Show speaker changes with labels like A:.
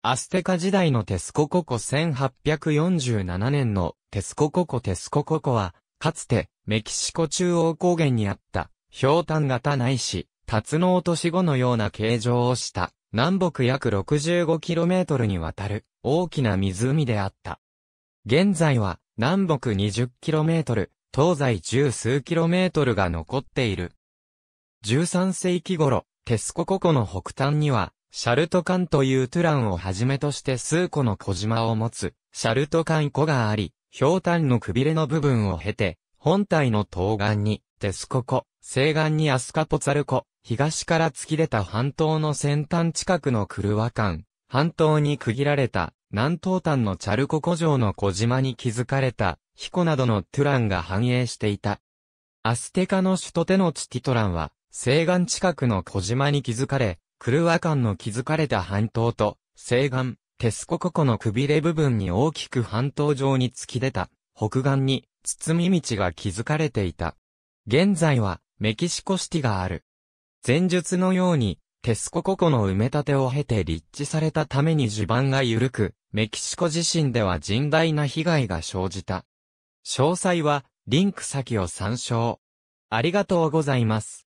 A: アステカ時代のテスコココ1847年のテスコココテスコココは、かつてメキシコ中央高原にあった、氷炭型ないし、タツノオトシゴのような形状をした、南北約 65km にわたる大きな湖であった。現在は南北 20km、東西十数 km が残っている。13世紀頃、テスコココの北端には、シャルトカンというトゥランをはじめとして数個の小島を持つ、シャルトカン湖があり、氷炭のくびれの部分を経て、本体の東岸に、テスコ湖、西岸にアスカポツァル湖、東から突き出た半島の先端近くのクルワカン、半島に区切られた、南東端のチャルコ湖上の小島に築かれた、ヒコなどのトゥランが繁栄していた。アステカの首都テノチティトランは、西岸近くの小島に築かれ、クルア間の築かれた半島と、西岸、テスコココのくびれ部分に大きく半島上に突き出た、北岸に、包み道が築かれていた。現在は、メキシコシティがある。前述のように、テスコココの埋め立てを経て立地されたために地盤が緩く、メキシコ自身では甚大な被害が生じた。詳細は、リンク先を参照。ありがとうございます。